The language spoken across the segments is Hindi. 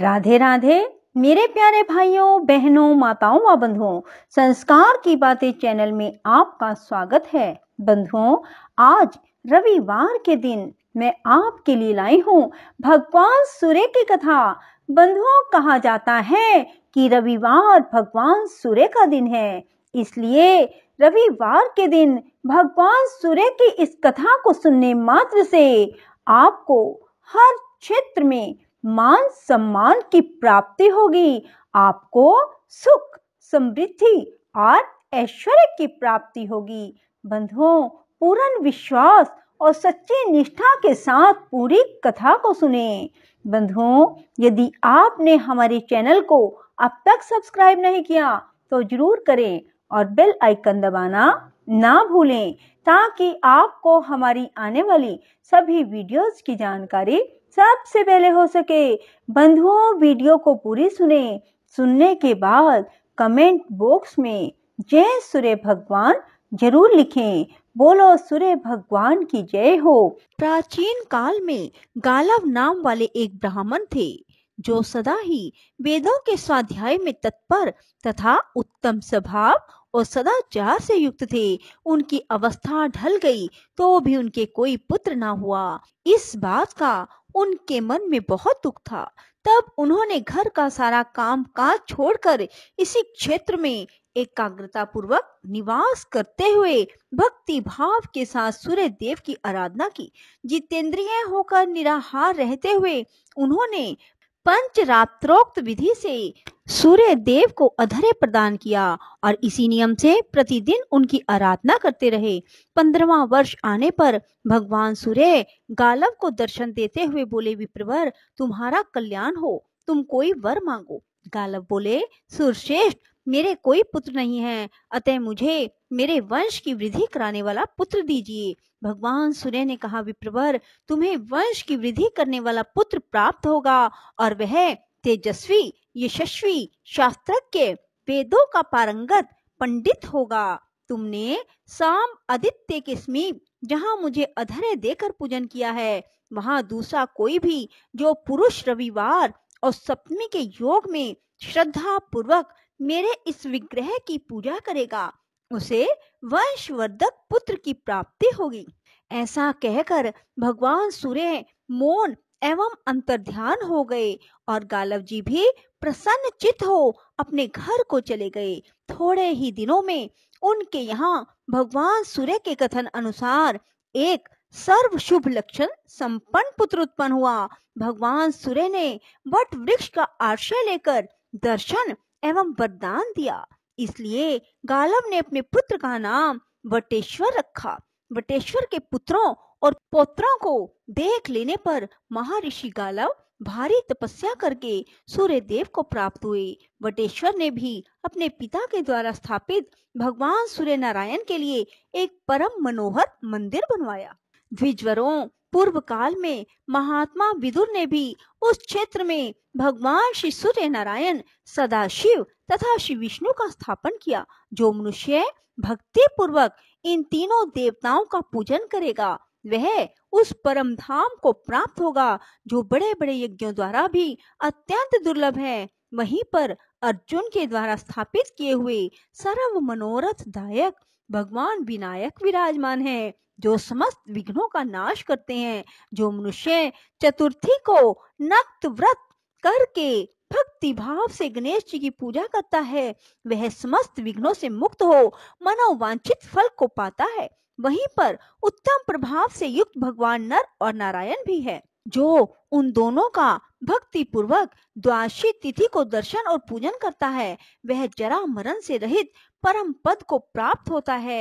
राधे राधे मेरे प्यारे भाइयों बहनों माताओं व बंधुओं संस्कार की बातें चैनल में आपका स्वागत है बंधुओं आज रविवार के दिन मैं आपके लिए लाई हूँ भगवान सूर्य की कथा बंधुओं कहा जाता है कि रविवार भगवान सूर्य का दिन है इसलिए रविवार के दिन भगवान सूर्य की इस कथा को सुनने मात्र से आपको हर क्षेत्र में मान सम्मान की प्राप्ति होगी आपको सुख समृद्धि और ऐश्वर्य की प्राप्ति होगी बंधुओं पूर्ण विश्वास और सच्ची निष्ठा के साथ पूरी कथा को सुने बंधुओं यदि आपने हमारे चैनल को अब तक सब्सक्राइब नहीं किया तो जरूर करें और बेल आइकन दबाना ना भूलें ताकि आपको हमारी आने वाली सभी वीडियोस की जानकारी सबसे पहले हो सके बंधुओं वीडियो को पूरी सुने सुनने के बाद कमेंट बॉक्स में जय सूर्य भगवान जरूर लिखें बोलो सूर्य भगवान की जय हो प्राचीन काल में गालव नाम वाले एक ब्राह्मण थे जो सदा ही वेदों के स्वाध्याय में तत्पर तथा उत्तम स्वभाव और सदाचार से युक्त थे उनकी अवस्था ढल गई तो भी उनके कोई पुत्र ना हुआ इस बात का उनके मन में बहुत दुख था तब उन्होंने घर का सारा काम काज छोड़कर इसी क्षेत्र में एकाग्रता पूर्वक निवास करते हुए भक्ति भाव के साथ सूर्य देव की आराधना की जितेंद्रिय होकर निराहार रहते हुए उन्होंने पंचरात्रोक्त विधि से सूर्य देव को अधरे प्रदान किया और इसी नियम से प्रतिदिन उनकी आराधना करते रहे पंद्रवा वर्ष आने पर भगवान सूर्य गालव को दर्शन देते हुए बोले विप्रवर तुम्हारा कल्याण हो तुम कोई वर मांगो गालव बोले सुरश्रेष्ठ मेरे कोई पुत्र नहीं है अतः मुझे मेरे वंश की वृद्धि कराने वाला पुत्र दीजिए भगवान सूर्य ने कहा विप्रवर तुम्हें वंश की वृद्धि करने वाला पुत्र प्राप्त होगा और वह तेजस्वी यशस्वी शास्त्रज्ञ वेदों का पारंगत पंडित होगा तुमने साम आदित्य के समीप जहाँ मुझे अधरे देकर पूजन किया है वहाँ दूसरा कोई भी जो पुरुष रविवार और सप्तमी के योग में श्रद्धा पूर्वक मेरे इस विग्रह की पूजा करेगा उसे वंशवर्धक पुत्र की प्राप्ति होगी ऐसा कहकर भगवान सूर्य मोन एवं अंतर ध्यान हो गए और गालव जी भी प्रसन्न चित हो अपने घर को चले गए थोड़े ही दिनों में उनके यहाँ भगवान सूर्य के कथन अनुसार एक सर्व शुभ लक्षण संपन्न पुत्र उत्पन्न हुआ भगवान सूर्य ने वट वृक्ष का आश्रय लेकर दर्शन एवं वरदान दिया इसलिए गालव ने अपने पुत्र का नाम वटेश्वर रखा वटेश्वर के पुत्रों और पोत्रों को देख लेने पर महर्षि गालव भारी तपस्या करके सूर्य देव को प्राप्त हुए वटेश्वर ने भी अपने पिता के द्वारा स्थापित भगवान सूर्य नारायण के लिए एक परम मनोहर मंदिर बनवाया द्विजवरों पूर्व काल में महात्मा विदुर ने भी उस क्षेत्र में भगवान श्री सूर्य नारायण सदाशिव तथा श्री विष्णु का स्थापन किया जो मनुष्य भक्ति पूर्वक इन तीनों देवताओं का पूजन करेगा वह उस परम धाम को प्राप्त होगा जो बड़े बड़े यज्ञों द्वारा भी अत्यंत दुर्लभ है वहीं पर अर्जुन के द्वारा स्थापित किए हुए सर्व मनोरथ दायक भगवान विनायक विराजमान है जो समस्त विघ्नों का नाश करते हैं जो मनुष्य चतुर्थी को नक्त व्रत करके भक्ति भाव से गणेश जी की पूजा करता है वह समस्त विघ्नों से मुक्त हो मनोवांछित फल को पाता है वहीं पर उत्तम प्रभाव से युक्त भगवान नर और नारायण भी है जो उन दोनों का भक्ति पूर्वक द्वाशी तिथि को दर्शन और पूजन करता है वह जरा मरण से रहित परम पद को प्राप्त होता है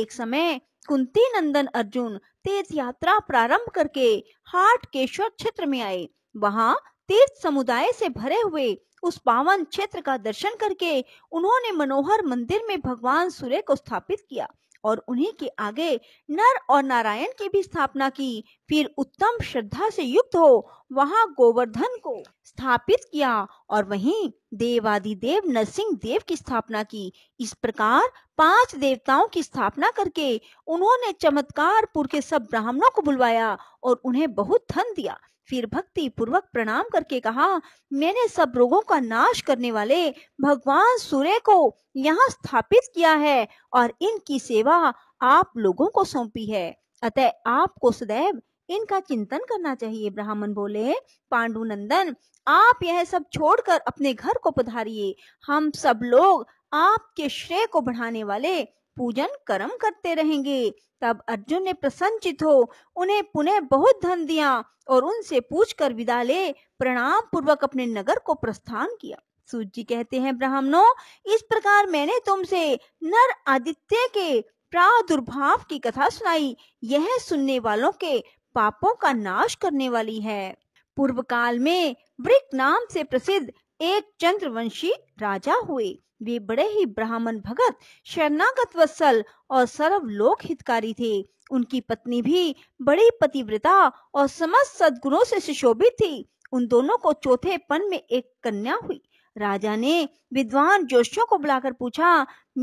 एक समय कुंती नंदन अर्जुन तीर्थ यात्रा प्रारंभ करके हाट केश्वर क्षेत्र में आए वहाँ तीर्थ समुदाय से भरे हुए उस पावन क्षेत्र का दर्शन करके उन्होंने मनोहर मंदिर में भगवान सूर्य को स्थापित किया और उन्हीं के आगे नर और नारायण की भी स्थापना की फिर उत्तम श्रद्धा से युक्त हो वहां गोवर्धन को स्थापित किया और वहीं देवादि देव नरसिंह देव की स्थापना की इस प्रकार पांच देवताओं की स्थापना करके उन्होंने चमत्कारपुर के सब ब्राह्मणों को बुलवाया और उन्हें बहुत धन दिया फिर भक्ति पूर्वक प्रणाम करके कहा मैंने सब रोगों का नाश करने वाले भगवान सूर्य को यहाँ स्थापित किया है और इनकी सेवा आप लोगों को सौंपी है अतः आपको सदैव इनका चिंतन करना चाहिए ब्राह्मण बोले पांडु नंदन आप यह सब छोड़कर अपने घर को पधारिए हम सब लोग आपके श्रेय को बढ़ाने वाले पूजन कर्म करते रहेंगे तब अर्जुन ने प्रसन्नचित हो उन्हें पुनः बहुत धन दिया और उनसे पूछकर विदा ले प्रणाम पूर्वक अपने नगर को प्रस्थान किया सूजी जी कहते हैं ब्राह्मणों इस प्रकार मैंने तुमसे नर आदित्य के प्रादुर्भाव की कथा सुनाई यह सुनने वालों के पापों का नाश करने वाली है पूर्व काल में वृक नाम से प्रसिद्ध एक चंद्रवंशी राजा हुए वे बड़े ही ब्राह्मण भगत शरणागत वत्सल और सर्वलोक हितकारी थे उनकी पत्नी भी बड़ी पतिव्रता और समस्त सदगुणों से सुशोभित थी उन दोनों को चौथे पन में एक कन्या हुई राजा ने विद्वान जोशियों को बुलाकर पूछा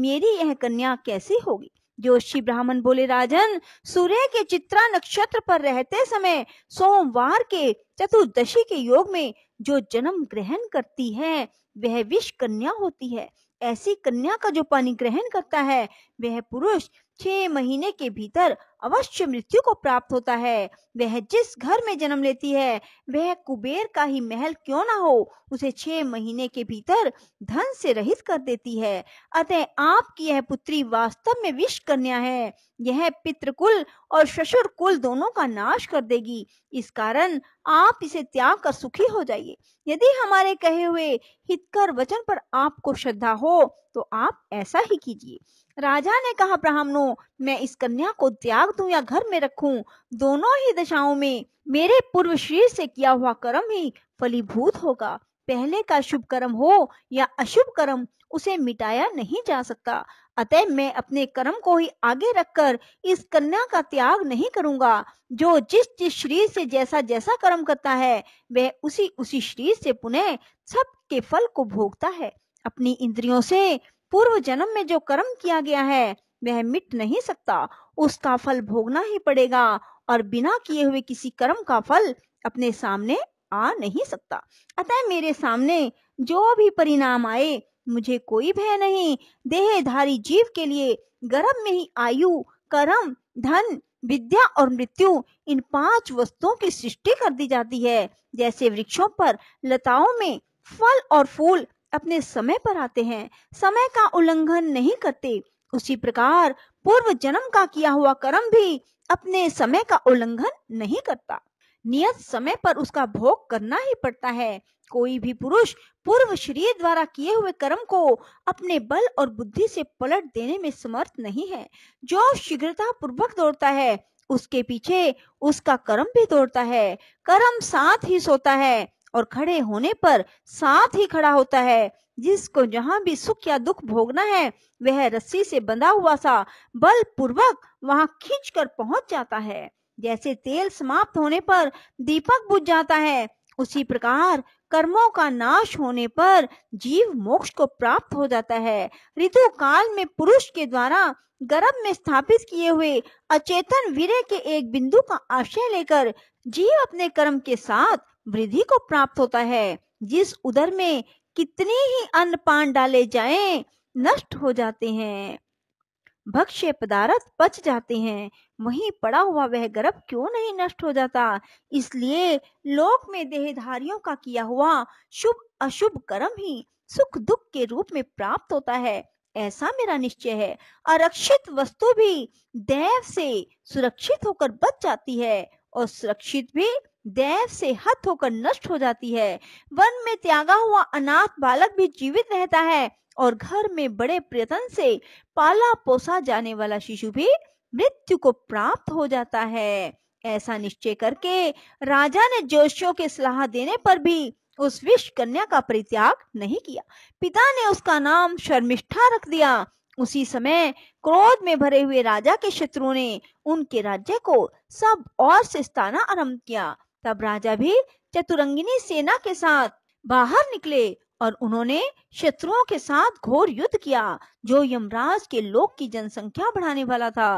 मेरी यह कन्या कैसी होगी जोशी ब्राह्मण बोले राजन सूर्य के चित्रा नक्षत्र पर रहते समय सोमवार के चतुर्दशी के योग में जो जन्म ग्रहण करती है वह विष कन्या होती है ऐसी कन्या का जो पानी ग्रहण करता है वह पुरुष छह महीने के भीतर अवश्य मृत्यु को प्राप्त होता है वह जिस घर में जन्म लेती है वह कुबेर का ही महल क्यों ना हो उसे छह महीने के भीतर धन से रहित कर देती है अतः आपकी यह पुत्री वास्तव में विष कन्या है यह पितृकुल और ससुर कुल दोनों का नाश कर देगी इस कारण आप इसे त्याग कर सुखी हो जाइए यदि हमारे कहे हुए हित देखकर वचन पर आपको श्रद्धा हो तो आप ऐसा ही कीजिए राजा ने कहा ब्राह्मणों मैं इस कन्या को त्याग दूं या घर में रखूं दोनों ही दशाओं में मेरे पूर्व शरीर से किया हुआ कर्म ही फलीभूत होगा पहले का शुभ कर्म हो या अशुभ कर्म उसे मिटाया नहीं जा सकता अतः मैं अपने कर्म को ही आगे रखकर इस कन्या का त्याग नहीं करूंगा जो जिस जिस शरीर से जैसा जैसा कर्म करता है वह उसी उसी शरीर से पुनः सब के फल को भोगता है अपनी इंद्रियों से पूर्व जन्म में जो कर्म किया गया है वह मिट नहीं सकता उसका फल भोगना ही पड़ेगा और बिना किए हुए किसी कर्म का फल अपने सामने आ नहीं सकता अतः मेरे सामने जो भी परिणाम आए मुझे कोई भय नहीं देहधारी जीव के लिए गर्भ में ही आयु कर्म धन विद्या और मृत्यु इन पांच वस्तुओं की सृष्टि कर दी जाती है जैसे वृक्षों पर लताओं में फल और फूल अपने समय पर आते हैं समय का उल्लंघन नहीं करते उसी प्रकार पूर्व जन्म का किया हुआ कर्म भी अपने समय का उल्लंघन नहीं करता नियत समय पर उसका भोग करना ही पड़ता है कोई भी पुरुष पूर्व शरीर द्वारा किए हुए कर्म को अपने बल और बुद्धि से पलट देने में समर्थ नहीं है जो शीघ्रता पूर्वक दौड़ता है उसके पीछे उसका कर्म भी दौड़ता है कर्म साथ ही सोता है और खड़े होने पर साथ ही खड़ा होता है जिसको जहाँ भी सुख या दुख भोगना है वह रस्सी से बंधा हुआ सा बल पूर्वक वहाँ खींच कर पहुंच जाता है जैसे तेल समाप्त होने पर दीपक बुझ जाता है उसी प्रकार कर्मों का नाश होने पर जीव मोक्ष को प्राप्त हो जाता है ऋतु काल में पुरुष के द्वारा गर्भ में स्थापित किए हुए अचेतन वीर के एक बिंदु का आश्रय लेकर जीव अपने कर्म के साथ वृद्धि को प्राप्त होता है जिस उदर में कितने ही अन्न पान डाले जाएं नष्ट हो जाते हैं भक्ष्य पदार्थ पच जाते हैं वहीं पड़ा हुआ वह गर्भ क्यों नहीं नष्ट हो जाता इसलिए लोक में देहधारियों का किया हुआ शुभ अशुभ कर्म ही सुख दुख के रूप में प्राप्त होता है ऐसा मेरा निश्चय है अरक्षित वस्तु भी देव से सुरक्षित होकर बच जाती है और सुरक्षित भी देव से हथ होकर नष्ट हो जाती है वन में त्यागा हुआ अनाथ बालक भी जीवित रहता है और घर में बड़े प्रयत्न से पाला पोसा जाने वाला शिशु भी मृत्यु को प्राप्त हो जाता है ऐसा निश्चय करके राजा ने जोशियों के सलाह देने पर भी उस विश्व कन्या का परित्याग नहीं किया पिता ने उसका नाम शर्मिष्ठा रख दिया उसी समय क्रोध में भरे हुए राजा के शत्रुओं ने उनके राज्य को सब और से स्थाना आरंभ किया तब राजा भी चतुरंगिनी सेना के साथ बाहर निकले और उन्होंने शत्रुओं के साथ घोर युद्ध किया जो यमराज के लोक की जनसंख्या बढ़ाने वाला था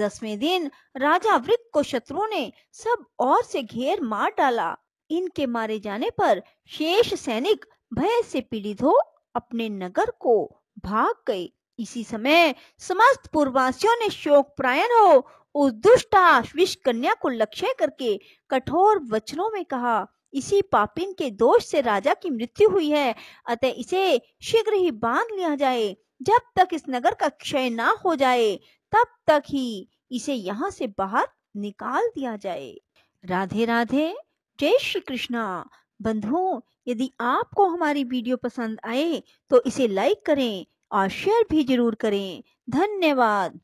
दसवें दिन राजा वृक को शत्रुओं ने सब ओर से घेर मार डाला इनके मारे जाने पर शेष सैनिक भय से पीड़ित हो अपने नगर को भाग गए इसी समय समस्त पूर्ववासियों ने शोक प्रायण हो उस दुष्टाश्विश कन्या को लक्ष्य करके कठोर वचनों में कहा इसी पापिन के दोष से राजा की मृत्यु हुई है अतः इसे शीघ्र ही बांध लिया जाए जब तक इस नगर का क्षय ना हो जाए तब तक ही इसे यहाँ से बाहर निकाल दिया जाए राधे राधे जय श्री कृष्णा बंधुओं यदि आपको हमारी वीडियो पसंद आए तो इसे लाइक करें और शेयर भी जरूर करें धन्यवाद